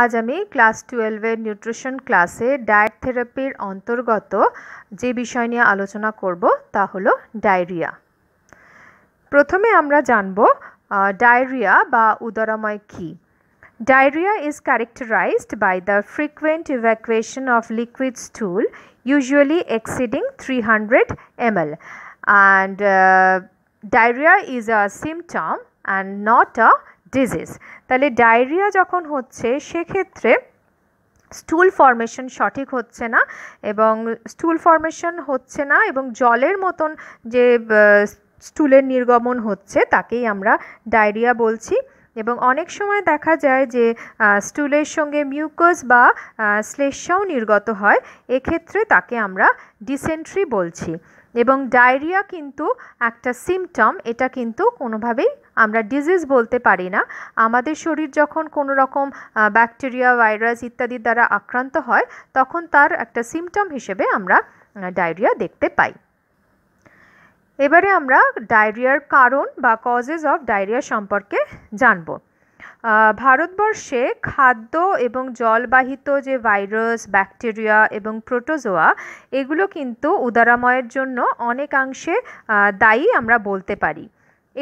আজ আমি ক্লাস টুয়েলভের নিউট্রিশন ক্লাসে ডায়েট থেরাপির অন্তর্গত যে বিষয় নিয়ে আলোচনা করব তা হলো ডায়রিয়া প্রথমে আমরা জানব ডায়রিয়া বা উদরাময় কী Diarrhea is characterized by the frequent evacuation of liquid stool usually exceeding 300 ml and uh, diarrhea is a symptom and not a disease তাহলে ডায়রিয়া যখন হচ্ছে সেক্ষেত্রে স্টুল ফরমেশন সঠিক হচ্ছে না এবং স্টুল ফরমেশন হচ্ছে না এবং জলের মতন যে স্টুলের নির্গমন হচ্ছে তাকেই আমরা ডায়রিয়া বলছি এবং অনেক সময় দেখা যায় যে স্টুলের সঙ্গে মিউকস বা শ্লেষ্মাও নির্গত হয় এক্ষেত্রে তাকে আমরা ডিসেন্ট্রি বলছি এবং ডায়রিয়া কিন্তু একটা সিমটম এটা কিন্তু কোনোভাবেই আমরা ডিজিজ বলতে পারি না আমাদের শরীর যখন কোনো রকম ব্যাকটেরিয়া ভাইরাস ইত্যাদির দ্বারা আক্রান্ত হয় তখন তার একটা সিমটম হিসেবে আমরা ডায়রিয়া দেখতে পাই এবারে আমরা ডায়রিয়ার কারণ বা কজেস অফ ডায়রিয়া সম্পর্কে জানবো ভারতবর্ষে খাদ্য এবং জলবাহিত যে ভাইরাস ব্যাকটেরিয়া এবং প্রোটোজোয়া এগুলো কিন্তু উদারাময়ের জন্য অনেকাংশে দায়ী আমরা বলতে পারি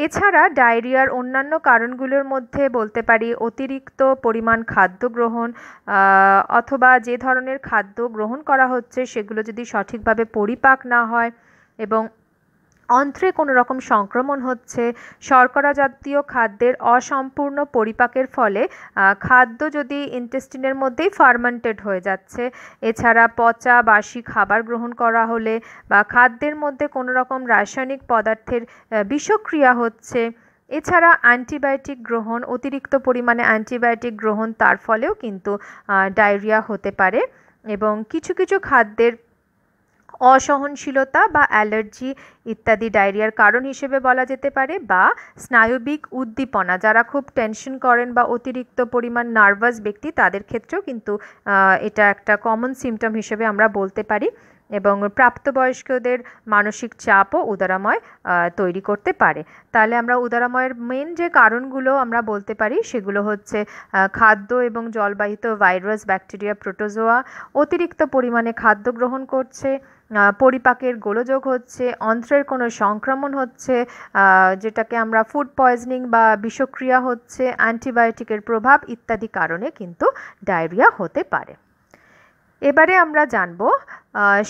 এছাড়া ডায়রিয়ার অন্যান্য কারণগুলোর মধ্যে বলতে পারি অতিরিক্ত পরিমাণ খাদ্য গ্রহণ অথবা যে ধরনের খাদ্য গ্রহণ করা হচ্ছে সেগুলো যদি সঠিকভাবে পরিপাক না হয় এবং অন্ত্রে কোনো রকম সংক্রমণ হচ্ছে শর্করা জাতীয় খাদ্যের অসম্পূর্ণ পরিপাকের ফলে খাদ্য যদি ইন্টেস্টিনের মধ্যেই ফার্মেন্টেড হয়ে যাচ্ছে এছাড়া পচা বাসি খাবার গ্রহণ করা হলে বা খাদ্যের মধ্যে কোনো রকম রাসায়নিক পদার্থের বিষক্রিয়া হচ্ছে এছাড়া অ্যান্টিবায়োটিক গ্রহণ অতিরিক্ত পরিমাণে অ্যান্টিবায়োটিক গ্রহণ তার ফলেও কিন্তু ডায়রিয়া হতে পারে এবং কিছু কিছু খাদ্যের অসহনশীলতা বা অ্যালার্জি ইত্যাদি ডায়রিয়ার কারণ হিসেবে বলা যেতে পারে বা স্নায়বিক উদ্দীপনা যারা খুব টেনশন করেন বা অতিরিক্ত পরিমাণ নার্ভাস ব্যক্তি তাদের ক্ষেত্রেও কিন্তু এটা একটা কমন সিমটম হিসেবে আমরা বলতে পারি এবং প্রাপ্তবয়স্কদের মানসিক চাপও উদারাময় তৈরি করতে পারে তাহলে আমরা উদারাময়ের মেন যে কারণগুলো আমরা বলতে পারি সেগুলো হচ্ছে খাদ্য এবং জলবাহিত ভাইরাস ব্যাকটেরিয়া প্রোটোজোয়া অতিরিক্ত পরিমাণে খাদ্য গ্রহণ করছে পরিপাকের গোলযোগ হচ্ছে অন্ত্রের কোনো সংক্রমণ হচ্ছে যেটাকে আমরা ফুড পয়জনিং বা বিষক্রিয়া হচ্ছে অ্যান্টিবায়োটিকের প্রভাব ইত্যাদি কারণে কিন্তু ডায়রিয়া হতে পারে এবারে আমরা জানব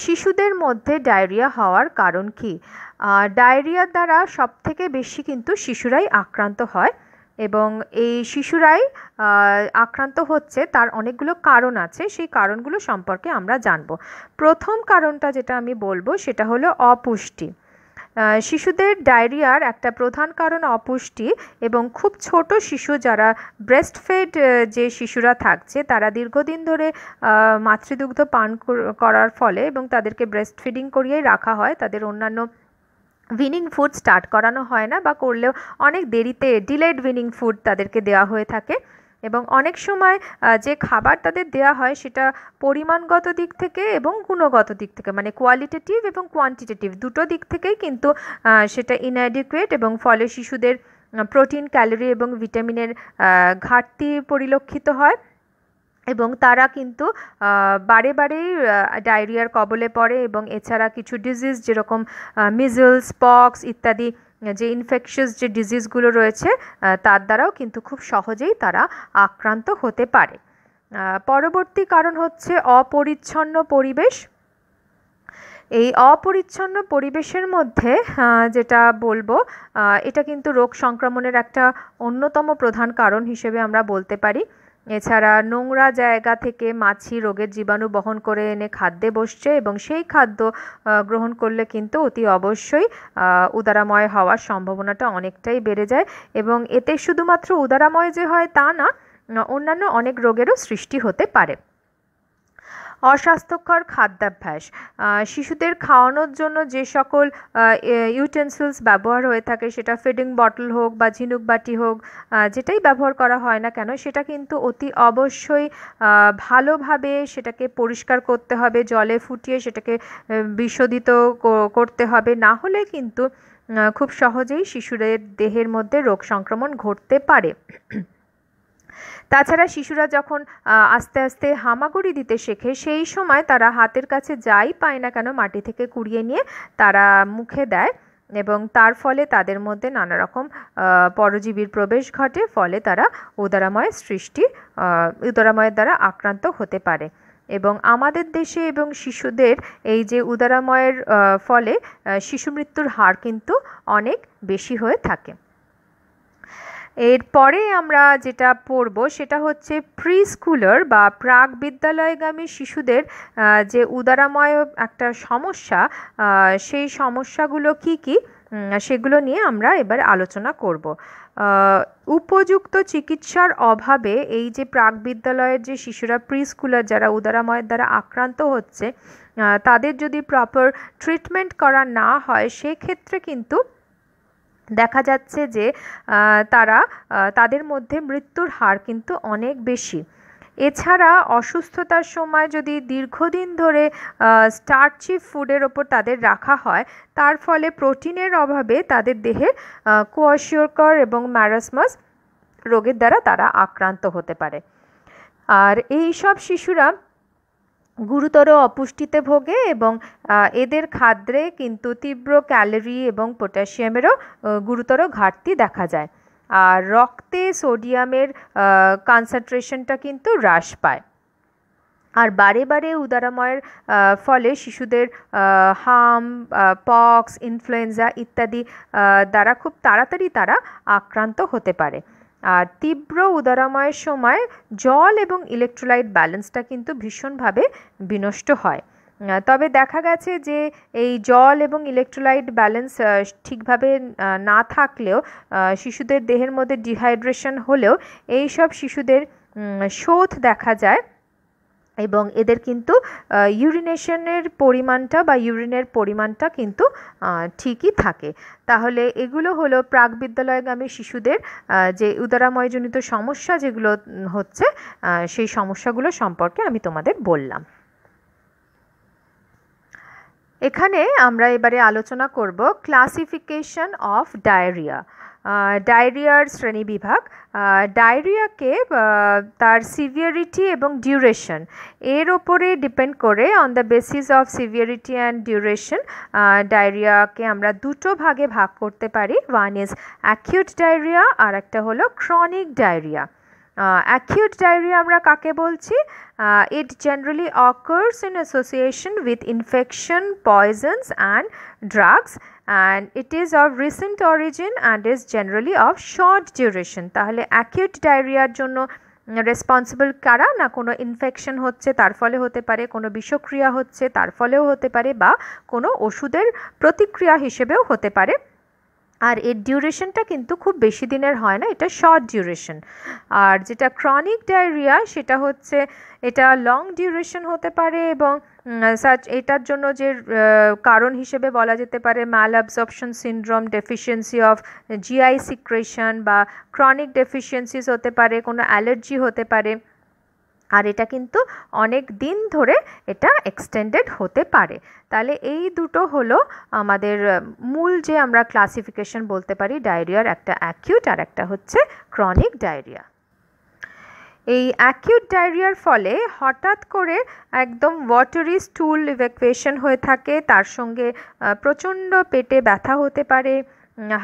শিশুদের মধ্যে ডায়রিয়া হওয়ার কারণ কি ডায়রিয়ার দ্বারা সবথেকে বেশি কিন্তু শিশুরাই আক্রান্ত হয় এবং এই শিশুরাই আক্রান্ত হচ্ছে তার অনেকগুলো কারণ আছে সেই কারণগুলো সম্পর্কে আমরা জানব প্রথম কারণটা যেটা আমি বলবো সেটা হলো অপুষ্টি শিশুদের ডায়রিয়ার একটা প্রধান কারণ অপুষ্টি এবং খুব ছোট শিশু যারা ব্রেস্টফেড যে শিশুরা থাকছে তারা দীর্ঘদিন ধরে মাতৃদুগ্ধ পান করার ফলে এবং তাদেরকে ব্রেস্টফিডিং করিয়েই রাখা হয় তাদের অন্যান্য উইনিং ফুড স্টার্ট করানো হয় না বা করলেও অনেক দেরিতে ডিলেড উইনিং ফুড তাদেরকে দেওয়া হয়ে থাকে এবং অনেক সময় যে খাবার তাদের দেওয়া হয় সেটা পরিমাণগত দিক থেকে এবং গুণগত দিক থেকে মানে কোয়ালিটেটিভ এবং কোয়ান্টিটেটিভ দুটো দিক থেকেই কিন্তু সেটা ইনঅ্যাডিকুয়েট এবং ফলে শিশুদের প্রোটিন ক্যালোরি এবং ভিটামিনের ঘাটতি পরিলক্ষিত হয় এবং তারা কিন্তু বারে বারেই ডায়রিয়ার কবলে পড়ে এবং এছাড়া কিছু ডিজিজ যেরকম মিজলস পক্স ইত্যাদি যে ইনফেকশাস যে ডিজিজগুলো রয়েছে তার দ্বারাও কিন্তু খুব সহজেই তারা আক্রান্ত হতে পারে পরবর্তী কারণ হচ্ছে অপরিচ্ছন্ন পরিবেশ এই অপরিচ্ছন্ন পরিবেশের মধ্যে যেটা বলবো এটা কিন্তু রোগ সংক্রমণের একটা অন্যতম প্রধান কারণ হিসেবে আমরা বলতে পারি এছাড়া নোংরা জায়গা থেকে মাছি রোগের জীবাণু বহন করে এনে খাদ্যে বসছে এবং সেই খাদ্য গ্রহণ করলে কিন্তু অতি অবশ্যই উদারাময় হওয়ার সম্ভাবনাটা অনেকটাই বেড়ে যায় এবং এতে শুধুমাত্র উদারাময় যে হয় তা না অন্যান্য অনেক রোগেরও সৃষ্টি হতে পারে অস্বাস্থ্যকর খাদ্যাভ্যাস শিশুদের খাওয়ানোর জন্য যে সকল ইউটেন্সিলস ব্যবহার হয়ে থাকে সেটা ফিডিং বটল হোক বা ঝিনুক বাটি হোক যেটাই ব্যবহার করা হয় না কেন সেটা কিন্তু অতি অবশ্যই ভালোভাবে সেটাকে পরিষ্কার করতে হবে জলে ফুটিয়ে সেটাকে বিশোধিত করতে হবে না হলে কিন্তু খুব সহজেই শিশুদের দেহের মধ্যে রোগ সংক্রমণ ঘটতে পারে তাছাড়া শিশুরা যখন আস্তে আস্তে হামাগুড়ি দিতে শেখে সেই সময় তারা হাতের কাছে যাই পায় না কেন মাটি থেকে কুড়িয়ে নিয়ে তারা মুখে দেয় এবং তার ফলে তাদের মধ্যে নানা রকম পরজীবীর প্রবেশ ঘটে ফলে তারা উদারাময় সৃষ্টি উদারাময়ের দ্বারা আক্রান্ত হতে পারে এবং আমাদের দেশে এবং শিশুদের এই যে উদারাময়ের ফলে শিশু মৃত্যুর হার কিন্তু অনেক বেশি হয়ে থাকে এরপরে আমরা যেটা পড়ব সেটা হচ্ছে প্রি স্কুলার বা প্রাক বিদ্যালয়গামী শিশুদের যে উদারাময় একটা সমস্যা সেই সমস্যাগুলো কি কী সেগুলো নিয়ে আমরা এবার আলোচনা করব উপযুক্ত চিকিৎসার অভাবে এই যে প্রাক বিদ্যালয়ের যে শিশুরা প্রি স্কুলার যারা উদারাময়ের দ্বারা আক্রান্ত হচ্ছে তাদের যদি প্রপার ট্রিটমেন্ট করা না হয় সেক্ষেত্রে কিন্তু দেখা যাচ্ছে যে তারা তাদের মধ্যে মৃত্যুর হার কিন্তু অনেক বেশি এছাড়া অসুস্থতার সময় যদি দীর্ঘদিন ধরে স্টার্চি ফুডের ওপর তাদের রাখা হয় তার ফলে প্রোটিনের অভাবে তাদের দেহে কোয়াশিওরকর এবং ম্যারাসমাস রোগের দ্বারা তারা আক্রান্ত হতে পারে আর এই সব শিশুরা গুরুতর অপুষ্টিতে ভোগে এবং এদের খাদ্রে কিন্তু তীব্র ক্যালোরি এবং পটাশিয়ামেরও গুরুতর ঘাটতি দেখা যায় আর রক্তে সোডিয়ামের কনসেন্ট্রেশনটা কিন্তু হ্রাস পায় আর বারে বারে উদারাময়ের ফলে শিশুদের হাম পক্স ইনফ্লুয়েঞ্জা ইত্যাদি দ্বারা খুব তাড়াতাড়ি তারা আক্রান্ত হতে পারে আর তীব্র উদারাময়ের সময় জল এবং ইলেকট্রোলাইট ব্যালেন্সটা কিন্তু ভীষণভাবে বিনষ্ট হয় তবে দেখা গেছে যে এই জল এবং ইলেকট্রোলাইট ব্যালেন্স ঠিকভাবে না থাকলেও শিশুদের দেহের মধ্যে ডিহাইড্রেশন হলেও এই সব শিশুদের শোথ দেখা যায় এবং এদের কিন্তু ইউরিনেশনের পরিমাণটা বা ইউরিনের পরিমাণটা কিন্তু ঠিকই থাকে তাহলে এগুলো হলো প্রাক বিদ্যালয়গামী শিশুদের যে উদারাময়জনিত সমস্যা যেগুলো হচ্ছে সেই সমস্যাগুলো সম্পর্কে আমি তোমাদের বললাম এখানে আমরা এবারে আলোচনা করব ক্লাসিফিকেশন অফ ডায়রিয়া ডায়রিয়ার শ্রেণী বিভাগ ডায়রিয়াকে তার সিভিয়ারিটি এবং ডিউরেশন এর ওপরে ডিপেন্ড করে on the basis of severity and duration ডায়রিয়াকে আমরা দুটো ভাগে ভাগ করতে পারি ওয়ান ইজ অ্যাকিউট ডায়রিয়া আর একটা হলো ক্রনিক ডায়রিয়া অ্যাকিউট ডায়রিয়া আমরা কাকে বলছি it generally occurs in association with infection poisons and drugs and it is of recent origin and is generally of short duration তাহলে অ্যাকিউট ডায়রিয়ার জন্য responsible কারা না কোনো ইনফেকশন হচ্ছে তার ফলে হতে পারে কোনো বিষক্রিয়া হচ্ছে তার ফলেও হতে পারে বা কোনো ওষুধের প্রতিক্রিয়া হিসেবেও হতে পারে আর এর ডিউরেশনটা কিন্তু খুব বেশি দিনের হয় না এটা শর্ট ডিউরেশন আর যেটা ক্রনিক ডায়রিয়া সেটা হচ্ছে এটা লং ডিউরেশন হতে পারে এবং সাচ এটার জন্য যে কারণ হিসেবে বলা যেতে পারে malabsorption syndrome deficiency of GI secretion বা ক্রনিক ডেফিসিয়েন্সিস হতে পারে কোনো অ্যালার্জি হতে পারে আর এটা কিন্তু অনেক দিন ধরে এটা এক্সটেন্ডেড হতে পারে তাহলে এই দুটো হলো আমাদের মূল যে আমরা ক্লাসিফিকেশন বলতে পারি ডায়রিয়ার একটা অ্যাকিউট আর একটা হচ্ছে ক্রনিক ডায়রিয়া এই অ্যাকিউট ডায়রিয়ার ফলে হঠাৎ করে একদম ওয়াটারি স্টুল ইভ্যাকুয়েশন হয়ে থাকে তার সঙ্গে প্রচণ্ড পেটে ব্যথা হতে পারে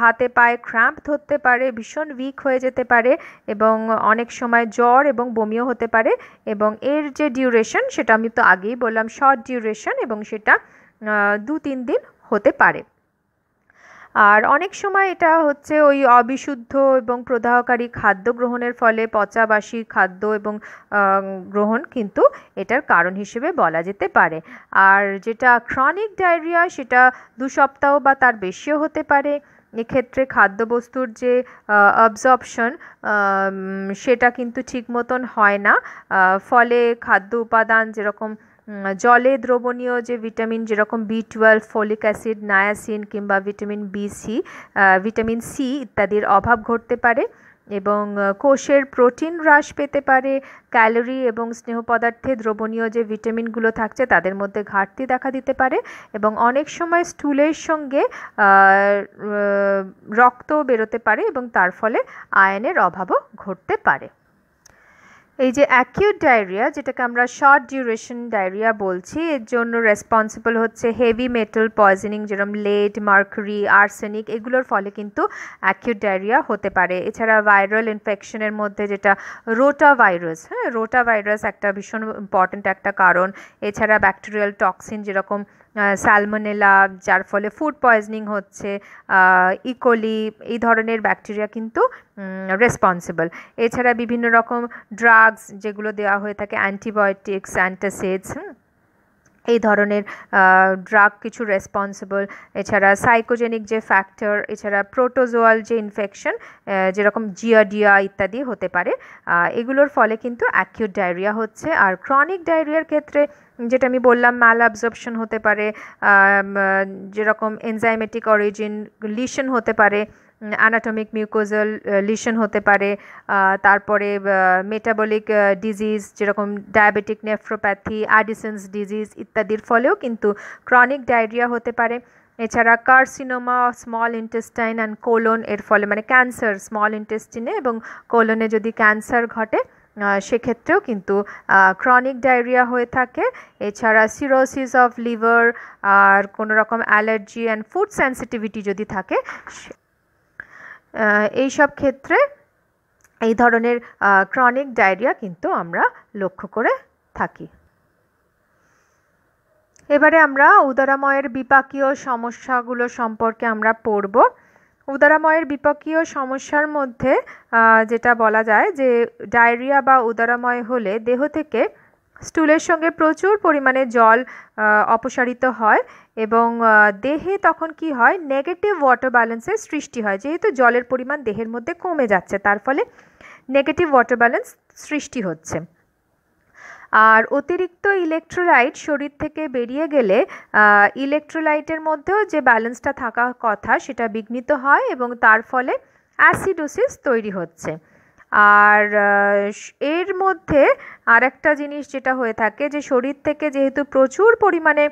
হাতে পায়ে ক্র্যাম্প ধরতে পারে ভীষণ উইক হয়ে যেতে পারে এবং অনেক সময় জ্বর এবং বমিও হতে পারে এবং এর যে ডিউরেশন সেটা আমি তো আগেই বললাম শর্ট ডিউরেশন এবং সেটা দু তিন দিন হতে পারে আর অনেক সময় এটা হচ্ছে ওই অবিশুদ্ধ এবং প্রদাহকারী খাদ্য গ্রহণের ফলে পচাবাসি খাদ্য এবং গ্রহণ কিন্তু এটার কারণ হিসেবে বলা যেতে পারে আর যেটা ক্রনিক ডায়রিয়া সেটা দু সপ্তাহ বা তার বেশিও হতে পারে এক্ষেত্রে খাদ্যবস্তুর যে অবজর্পশন সেটা কিন্তু ঠিক মতন হয় না ফলে খাদ্য উপাদান যেরকম জলে দ্রবণীয় যে ভিটামিন যেরকম B twelve folic acid niacin কিংবা vitamin B C vitamin C ইত্যাদির অভাব ঘটতে পারে এবং কোষের প্রোটিন হ্রাস পেতে পারে ক্যালোরি এবং স্নেহ পদার্থে দ্রবণীয় যে ভিটামিনগুলো থাকছে তাদের মধ্যে ঘাটতি দেখা দিতে পারে এবং অনেক সময় স্টুলের সঙ্গে রক্ত বেরোতে পারে এবং তার ফলে আয়নের অভাবও ঘটতে পারে এই যে অ্যাকিউট ডায়রিয়া যেটাকে আমরা শর্ট ডিউরেশন ডায়রিয়া বলছি এর জন্য রেসপন্সিবল হচ্ছে হেভি মেটাল পয়জনিং যেরকম লেড মার্কুরি আর্সেনিক এগুলোর ফলে কিন্তু অ্যাকিউট ডায়রিয়া হতে পারে এছাড়া ভাইরাল ইনফেকশনের মধ্যে যেটা রোটা ভাইরাস হ্যাঁ রোটা ভাইরাস একটা ভীষণ ইম্পর্ট্যান্ট একটা কারণ এছাড়া ব্যাকটেরিয়াল টক্সিন যেরকম স্যালমোনেলা যার ফলে ফুড পয়জনিং হচ্ছে ইকোলি e. এই ধরনের ব্যাকটেরিয়া কিন্তু রেসপন্সিবল এছাড়া বিভিন্ন রকম ড্রাগস যেগুলো দেওয়া হয়ে থাকে অ্যান্টিবায়োটিক্স অ্যান্টাসিডস হুম এই ধরনের ড্রাগ কিছু রেসপন্সিবল এছাড়া সাইকোজেনিক যে ফ্যাক্টর এছাড়া প্রোটোজোয়াল যে ইনফেকশন যেরকম জিয়াডিয়া ইত্যাদি হতে পারে এগুলোর ফলে কিন্তু অ্যাকিউট ডায়রিয়া হচ্ছে আর ক্রনিক ডায়রিয়ার ক্ষেত্রে যেটা আমি বললাম ম্যাল অ্যাবজর্পশন হতে পারে যেরকম এনজাইমেটিক অরিজিন লিশন হতে পারে অ্যানাটমিক মিউকোজাল লিশন হতে পারে তারপরে মেটাবলিক ডিজিজ যেরকম ডায়াবেটিক নেফ্রোপ্যাথি অ্যাডিসন্স ডিজিজ ইত্যাদির ফলেও কিন্তু ক্রনিক ডায়রিয়া হতে পারে এছাড়া carcinoma small intestine and colon এর ফলে মানে ক্যান্সার স্মল ইন্টেস্টিনে এবং কোলনে যদি ক্যান্সার ঘটে সেক্ষেত্রেও কিন্তু ক্রনিক ডায়রিয়া হয়ে থাকে এছাড়া সিরোসিস অফ লিভার আর কোনো রকম অ্যালার্জি অ্যান্ড ফুড সেন্সিটিভিটি যদি থাকে এই সব ক্ষেত্রে এই ধরনের ক্রনিক ডায়রিয়া কিন্তু আমরা লক্ষ্য করে থাকি এবারে আমরা উদারাময়ের বিপাকীয় সমস্যাগুলো সম্পর্কে আমরা পড়ব উদারাময়ের বিপাকীয় সমস্যার মধ্যে যেটা বলা যায় যে ডায়রিয়া বা উদারাময় হলে দেহ থেকে স্টুলের সঙ্গে প্রচুর পরিমাণে জল অপসারিত হয় এবং দেহে তখন কি হয় নেগেটিভ ওয়াটার ব্যালেন্সের সৃষ্টি হয় যেহেতু জলের পরিমাণ দেহের মধ্যে কমে যাচ্ছে তার ফলে নেগেটিভ ওয়াটার ব্যালেন্স সৃষ্টি হচ্ছে আর অতিরিক্ত ইলেকট্রোলাইট শরীর থেকে বেরিয়ে গেলে ইলেকট্রোলাইটের মধ্যেও যে ব্যালেন্সটা থাকা কথা সেটা বিঘ্নিত হয় এবং তার ফলে অ্যাসিডোসিস তৈরি হচ্ছে আর এর মধ্যে আরেকটা জিনিস যেটা হয়ে থাকে যে শরীর থেকে যেহেতু প্রচুর পরিমাণে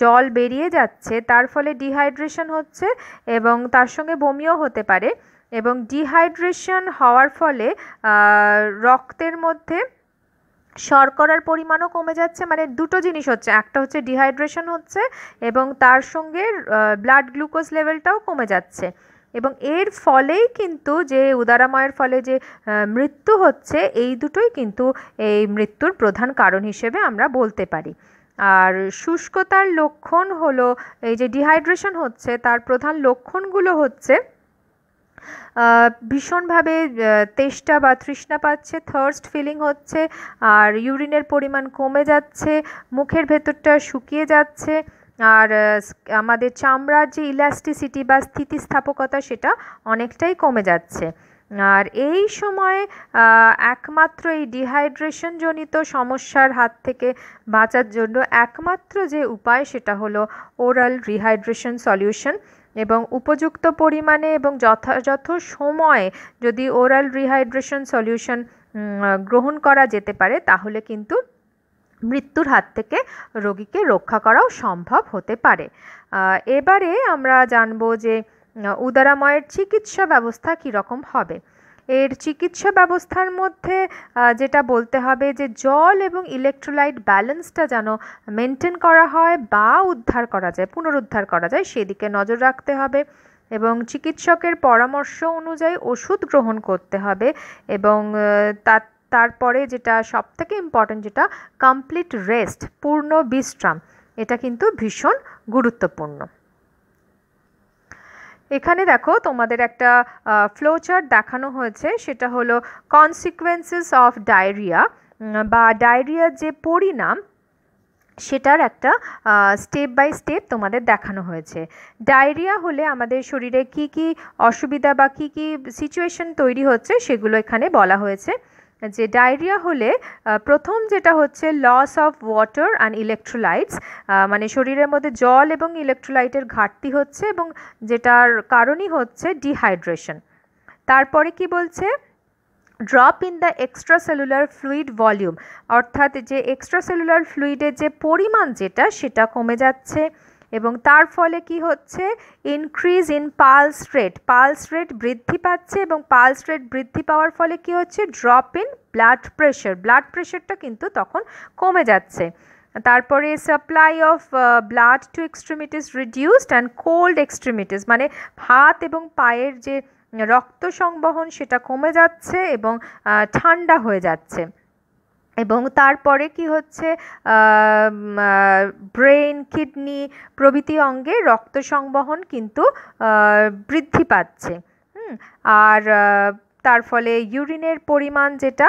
জল বেরিয়ে যাচ্ছে তার ফলে ডিহাইড্রেশন হচ্ছে এবং তার সঙ্গে বমিও হতে পারে এবং ডিহাইড্রেশন হওয়ার ফলে রক্তের মধ্যে শর্করার পরিমাণও কমে যাচ্ছে মানে দুটো জিনিস হচ্ছে একটা হচ্ছে ডিহাইড্রেশন হচ্ছে এবং তার সঙ্গে ব্লাড গ্লুকোজ লেভেলটাও কমে যাচ্ছে এবং এর ফলেই কিন্তু যে উদারাময়ের ফলে যে মৃত্যু হচ্ছে এই দুটোই কিন্তু এই মৃত্যুর প্রধান কারণ হিসেবে আমরা বলতে পারি আর শুষ্কতার লক্ষণ হলো এই যে ডিহাইড্রেশন হচ্ছে তার প্রধান লক্ষণগুলো হচ্ছে ভীষণভাবে তেষ্টা বা তৃষ্ণা পাচ্ছে থার্স্ট ফিলিং হচ্ছে আর ইউরিনের পরিমাণ কমে যাচ্ছে মুখের ভেতরটা শুকিয়ে যাচ্ছে আর আমাদের চামড়ার যে ইলাস্টিসিটি বা স্থিতিস্থাপকতা সেটা অনেকটাই কমে যাচ্ছে আর এই সময়ে একমাত্র এই ডিহাইড্রেশন জনিত সমস্যার হাত থেকে বাঁচার জন্য একমাত্র যে উপায় সেটা হলো ওরাল রিহাইড্রেশন সলিউশন এবং উপযুক্ত পরিমাণে এবং যথাযথ সময়ে যদি ওরাল রিহাইড্রেশন সলিউশন গ্রহণ করা যেতে পারে তাহলে কিন্তু মৃত্যুর হাত থেকে রোগীকে রক্ষা করাও সম্ভব হতে পারে এবারে আমরা জানব যে উদারাময়ের চিকিৎসা ব্যবস্থা কীরকম হবে এর চিকিৎসা ব্যবস্থার মধ্যে যেটা বলতে হবে যে জল এবং ইলেকট্রোলাইট ব্যালেন্সটা যেন মেনটেন করা হয় বা উদ্ধার করা যায় পুনরুদ্ধার করা যায় সেদিকে নজর রাখতে হবে এবং চিকিৎসকের পরামর্শ অনুযায়ী ওষুধ গ্রহণ করতে হবে এবং তার তারপরে যেটা সবথেকে ইম্পর্ট্যান্ট যেটা কমপ্লিট রেস্ট পূর্ণ বিশ্রাম এটা কিন্তু ভীষণ গুরুত্বপূর্ণ এখানে দেখো তোমাদের একটা ফ্লোচার্ট দেখানো হয়েছে সেটা হলো কনসিকুয়েন্সেস অফ ডায়রিয়া বা ডায়রিয়ার যে পরিণাম সেটার একটা স্টেপ বাই স্টেপ তোমাদের দেখানো হয়েছে ডায়রিয়া হলে আমাদের শরীরে কি কি অসুবিধা বা কি কি সিচুয়েশন তৈরি হচ্ছে সেগুলো এখানে বলা হয়েছে যে ডায়রিয়া হলে প্রথম যেটা হচ্ছে loss of water and electrolytes মানে শরীরের মধ্যে জল এবং ইলেকট্রোলাইটের ঘাটতি হচ্ছে এবং যেটার কারণই হচ্ছে ডিহাইড্রেশন তারপরে কি বলছে drop in the extracellular fluid volume অর্থাৎ যে এক্সট্রা সেলুলার ফ্লুইডের যে পরিমাণ যেটা সেটা কমে যাচ্ছে এবং তার ফলে কি হচ্ছে increase in pulse rate pulse rate বৃদ্ধি পাচ্ছে এবং পালস রেট বৃদ্ধি পাওয়ার ফলে কি হচ্ছে drop in blood pressure blood প্রেশারটা কিন্তু তখন কমে যাচ্ছে তারপরে supply of blood to extremities reduced and cold extremities মানে হাত এবং পায়ের যে রক্ত সংবহন সেটা কমে যাচ্ছে এবং ঠান্ডা হয়ে যাচ্ছে এবং তারপরে কি হচ্ছে ব্রেন কিডনি প্রভৃতি অঙ্গে রক্ত সংবহন কিন্তু বৃদ্ধি পাচ্ছে আর তার ফলে ইউরিনের পরিমাণ যেটা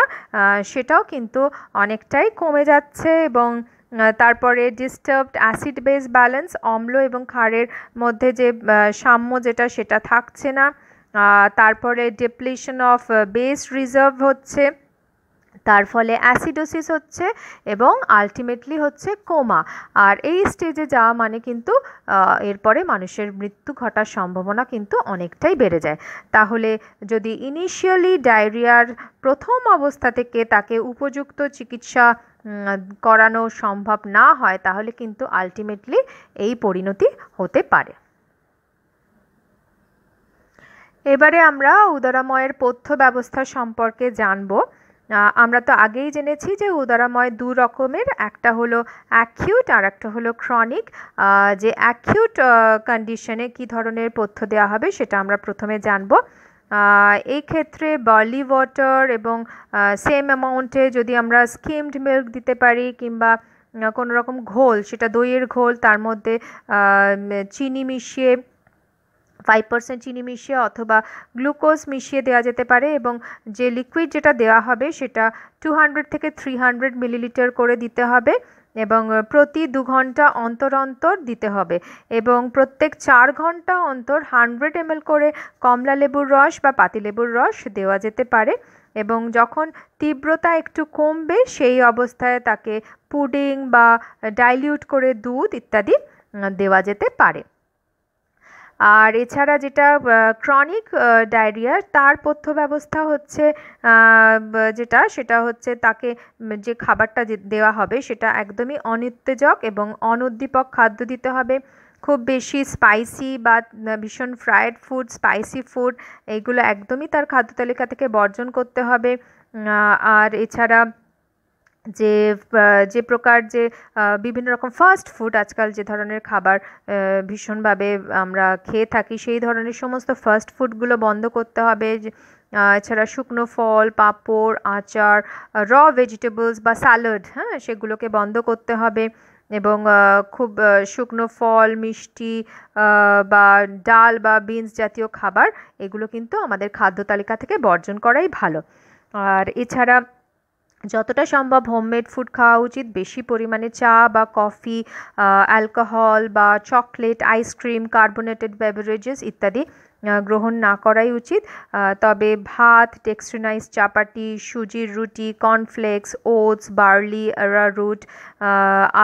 সেটাও কিন্তু অনেকটাই কমে যাচ্ছে এবং তারপরে ডিস্টার্বড অ্যাসিড বেস ব্যালেন্স অম্ল এবং ক্ষারের মধ্যে যে সাম্য যেটা সেটা থাকছে না তারপরে ডেপ্লিশন অফ বেস রিজার্ভ হচ্ছে তার ফলে অ্যাসিডোসিস হচ্ছে এবং আলটিমেটলি হচ্ছে কোমা আর এই স্টেজে যাওয়া মানে কিন্তু এরপরে মানুষের মৃত্যু ঘটার সম্ভাবনা কিন্তু অনেকটাই বেড়ে যায় তাহলে যদি ইনিশিয়ালি ডায়রিয়ার প্রথম অবস্থা থেকে তাকে উপযুক্ত চিকিৎসা করানো সম্ভব না হয় তাহলে কিন্তু আলটিমেটলি এই পরিণতি হতে পারে এবারে আমরা উদরাময়ের পথ্য ব্যবস্থা সম্পর্কে জানবো আমরা তো আগেই জেনেছি যে উদারাময় দু রকমের একটা হলো অ্যাকিউট আর একটা হলো ক্রনিক যে অ্যাকিউট কন্ডিশনে কি ধরনের পথ্য দেওয়া হবে সেটা আমরা প্রথমে জানব এই ক্ষেত্রে বার্লি ওয়াটার এবং সেম অ্যামাউন্টে যদি আমরা স্কিমড মিল্ক দিতে পারি কিংবা কোনো রকম ঘোল সেটা দইয়ের ঘোল তার মধ্যে চিনি মিশিয়ে ফাইভ পার্সেন্ট চিনি মিশিয়ে অথবা গ্লুকোজ মিশিয়ে দেওয়া যেতে পারে এবং যে লিকুইড যেটা দেওয়া হবে সেটা টু হান্ড্রেড থেকে থ্রি হান্ড্রেড মিলিলিটার করে দিতে হবে এবং প্রতি দু ঘন্টা অন্তর অন্তর দিতে হবে এবং প্রত্যেক চার ঘন্টা অন্তর হান্ড্রেড এম করে কমলা লেবুর রস বা পাতিলেবুর রস দেওয়া যেতে পারে এবং যখন তীব্রতা একটু কমবে সেই অবস্থায় তাকে পুডিং বা ডাইলিউট করে দুধ ইত্যাদি দেওয়া যেতে পারে আর এছাড়া যেটা ক্রনিক ডায়রিয়ার তার পথ্য ব্যবস্থা হচ্ছে যেটা সেটা হচ্ছে তাকে যে খাবারটা দেওয়া হবে সেটা একদমই অনুত্তেজক এবং অনুদ্দীপক খাদ্য দিতে হবে খুব বেশি স্পাইসি বা ভীষণ ফ্রায়েড ফুড স্পাইসি ফুড এগুলো একদমই তার খাদ্য তালিকা থেকে বর্জন করতে হবে আর এছাড়া যে যে প্রকার যে বিভিন্ন রকম ফাস্ট ফুড আজকাল যে ধরনের খাবার ভীষণভাবে আমরা খেয়ে থাকি সেই ধরনের সমস্ত ফাস্ট ফুডগুলো বন্ধ করতে হবে এছাড়া শুকনো ফল পাঁপড় আচার র ভেজিটেবলস বা স্যালাড হ্যাঁ সেগুলোকে বন্ধ করতে হবে এবং খুব শুকনো ফল মিষ্টি বা ডাল বা বিনস জাতীয় খাবার এগুলো কিন্তু আমাদের খাদ্য তালিকা থেকে বর্জন করাই ভালো আর এছাড়া যতটা সম্ভব হোমমেড ফুড খাওয়া উচিত বেশি পরিমাণে চা বা কফি অ্যালকোহল বা চকলেট আইসক্রিম কার্বোনেটেড বেভারেজেস ইত্যাদি গ্রহণ না করাই উচিত তবে ভাত টেক্সট্রিনাইজ চাপাটি সুজির রুটি কর্নফ্লেক্স ওটস বার্লি রুট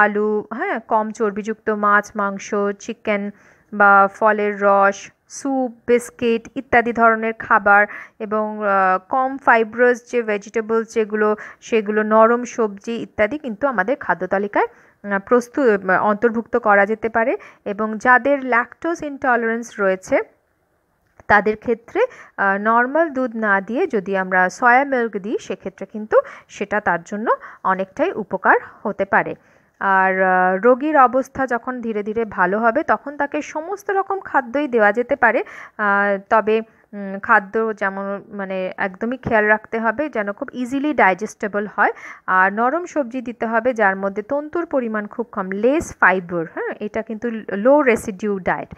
আলু হ্যাঁ কম চর্বিযুক্ত মাছ মাংস চিকেন বা ফলের রস স্যুপ বিস্কিট ইত্যাদি ধরনের খাবার এবং কম ফাইব্রাস যে ভেজিটেবলস যেগুলো সেগুলো নরম সবজি ইত্যাদি কিন্তু আমাদের খাদ্য তালিকায় প্রস্তুত অন্তর্ভুক্ত করা যেতে পারে এবং যাদের ল্যাকটোজ ইনটলারেন্স রয়েছে তাদের ক্ষেত্রে নর্মাল দুধ না দিয়ে যদি আমরা সয়া মিল্ক দিই সেক্ষেত্রে কিন্তু সেটা তার জন্য অনেকটাই উপকার হতে পারে আর রোগীর অবস্থা যখন ধীরে ধীরে ভালো হবে তখন তাকে সমস্ত রকম খাদ্যই দেওয়া যেতে পারে তবে খাদ্য যেমন মানে একদমই খেয়াল রাখতে হবে যেন খুব ইজিলি ডাইজেস্টেবল হয় আর নরম সবজি দিতে হবে যার মধ্যে তন্তুর পরিমাণ খুব কম লেস ফাইবার হ্যাঁ এটা কিন্তু লো রেসিডিউ ডায়েট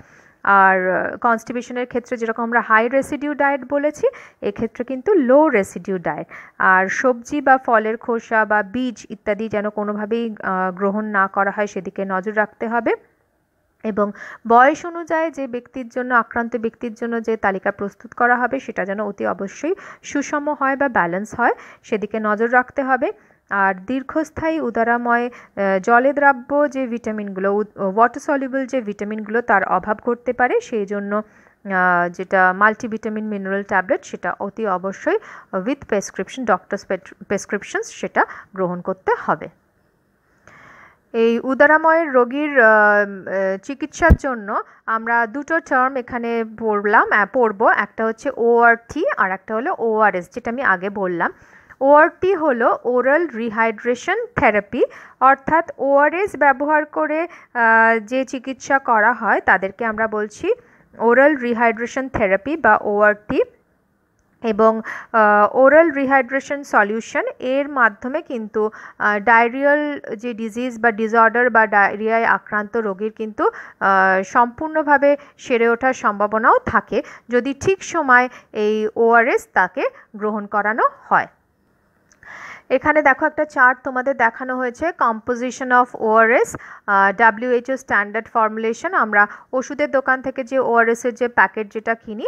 আর কনস্টিপেশনের ক্ষেত্রে যেরকম আমরা হাই রেসিডিউ ডায়েট বলেছি এক্ষেত্রে কিন্তু লো রেসিডিউ ডায়েট আর সবজি বা ফলের খোসা বা বীজ ইত্যাদি যেন কোনোভাবেই গ্রহণ না করা হয় সেদিকে নজর রাখতে হবে এবং বয়স অনুযায়ী যে ব্যক্তির জন্য আক্রান্ত ব্যক্তির জন্য যে তালিকা প্রস্তুত করা হবে সেটা যেন অতি অবশ্যই সুষম হয় বা ব্যালেন্স হয় সেদিকে নজর রাখতে হবে আর দীর্ঘস্থায়ী উদারাময় জলে দ্রাব্য যে ভিটামিনগুলো ওয়াটার সলিবল যে ভিটামিনগুলো তার অভাব ঘটতে পারে সেই জন্য যেটা মাল্টিভিটামিন মিনারেল ট্যাবলেট সেটা অতি অবশ্যই উইথ প্রেসক্রিপশন ডক্টরস প্রেসক্রিপশন সেটা গ্রহণ করতে হবে এই উদারাময়ের রোগীর চিকিৎসার জন্য আমরা দুটো টার্ম এখানে পড়লাম পড়ব একটা হচ্ছে ওআরটি আর একটা হলো ওআরএস যেটা আমি আগে বললাম ওআরটি হল ওরাল রিহাইড্রেশন থেরাপি অর্থাৎ ওআরএস ব্যবহার করে যে চিকিৎসা করা হয় তাদেরকে আমরা বলছি ওরাল রিহাইড্রেশন থেরাপি বা ওআরটি এবং ওরাল রিহাইড্রেশন সলিউশন এর মাধ্যমে কিন্তু ডায়রিয়াল যে ডিজিজ বা ডিসঅর্ডার বা ডায়রিয়ায় আক্রান্ত রোগীর কিন্তু সম্পূর্ণভাবে সেরে ওঠার সম্ভাবনাও থাকে যদি ঠিক সময় এই ওআরএস তাকে গ্রহণ করানো হয় এখানে দেখো একটা চার্ট তোমাদের দেখানো হয়েছে composition of ORS WHO standard formulation আমরা ওষুধের দোকান থেকে যে ওআরএসের যে প্যাকেট যেটা কিনি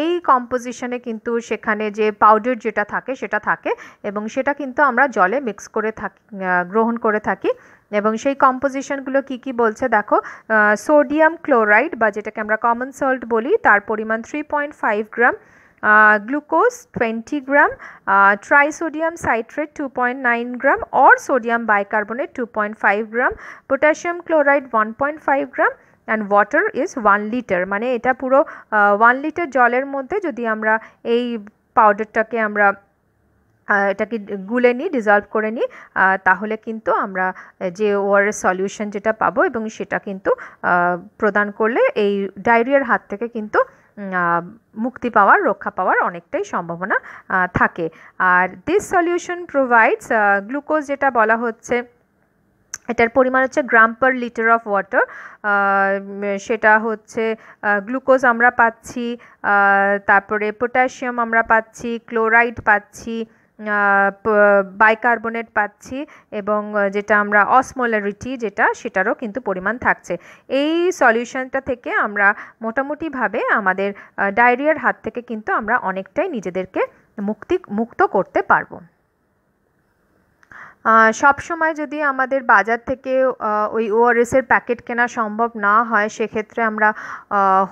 এই কম্পোজিশনে কিন্তু সেখানে যে পাউডার যেটা থাকে সেটা থাকে এবং সেটা কিন্তু আমরা জলে মিক্স করে থাকি গ্রহণ করে থাকি এবং সেই কম্পোজিশনগুলো কি কি বলছে দেখো সোডিয়াম ক্লোরাইড বা যেটাকে আমরা কমন সল্ট বলি তার পরিমাণ three point five gram uh, glucose 20 gram, uh, trisodium citrate 2.9 gram or sodium bicarbonate 2.5 gram, potassium chloride 1.5 gram and water and water is one litre মানে এটা পুরো ওয়ান লিটার জলের মধ্যে যদি আমরা এই পাউডারটাকে amra এটাকে গুলে নিই ডিজলভ করে নিই তাহলে কিন্তু আমরা যে ওয়ারের সলিউশন যেটা পাবো এবং সেটা কিন্তু প্রদান করলে এই ডায়রিয়ার হাত থেকে কিন্তু মুক্তি পাওয়ার রক্ষা পাওয়ার অনেকটাই সম্ভাবনা থাকে আর দিস সলিউশন প্রোভাইডস গ্লুকোজ যেটা বলা হচ্ছে এটার পরিমাণ হচ্ছে gram per litre of water সেটা হচ্ছে গ্লুকোজ আমরা পাচ্ছি তারপরে পটাশিয়াম আমরা পাচ্ছি ক্লোরাইড পাচ্ছি বাইকার্বনেট পাচ্ছি এবং যেটা আমরা অসমোলারিটি যেটা সেটারও কিন্তু পরিমাণ থাকছে এই সলিউশনটা থেকে আমরা মোটামুটিভাবে আমাদের ডায়রিয়ার হাত থেকে কিন্তু আমরা অনেকটাই নিজেদেরকে মুক্তি মুক্ত করতে পারবো সব সময় যদি আমাদের বাজার থেকে ওই ওআরএসের প্যাকেট কেনা সম্ভব না হয় সেক্ষেত্রে আমরা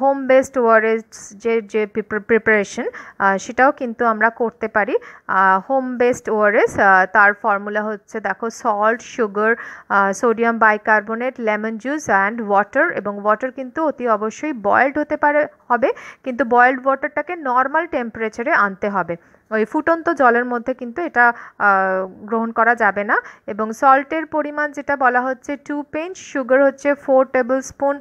হোম বেসড ওআরএস যে যে প্রিপারেশন সেটাও কিন্তু আমরা করতে পারি হোম বেসড ওআরএস তার ফর্মুলা হচ্ছে দেখো salt sugar sodium bicarbonate lemon juice and water এবং ওয়াটার কিন্তু অতি অবশ্যই বয়েলড হতে পারে হবে কিন্তু বয়েলড ওয়াটারটাকে নর্মাল টেম্পারেচারে আনতে হবে ওই ফুটন্ত জলের মধ্যে কিন্তু এটা গ্রহণ করা যাবে না এবং সল্টের পরিমাণ যেটা বলা হচ্ছে টু পেঞ্চ সুগার হচ্ছে ফোর টেবিল স্পুন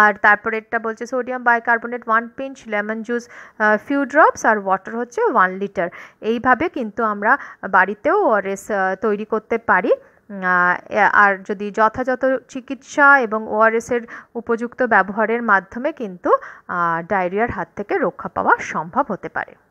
আর তারপরে এটা বলছে sodium bicarbonate one pinch lemon juice few drops আর ওয়াটার হচ্ছে ওয়ান লিটার এইভাবে কিন্তু আমরা বাড়িতেও ওআরএস তৈরি করতে পারি আর যদি যথাযথ চিকিৎসা এবং ওআরএসের উপযুক্ত ব্যবহারের মাধ্যমে কিন্তু ডায়রিয়ার হাত থেকে রক্ষা পাওয়া সম্ভব হতে পারে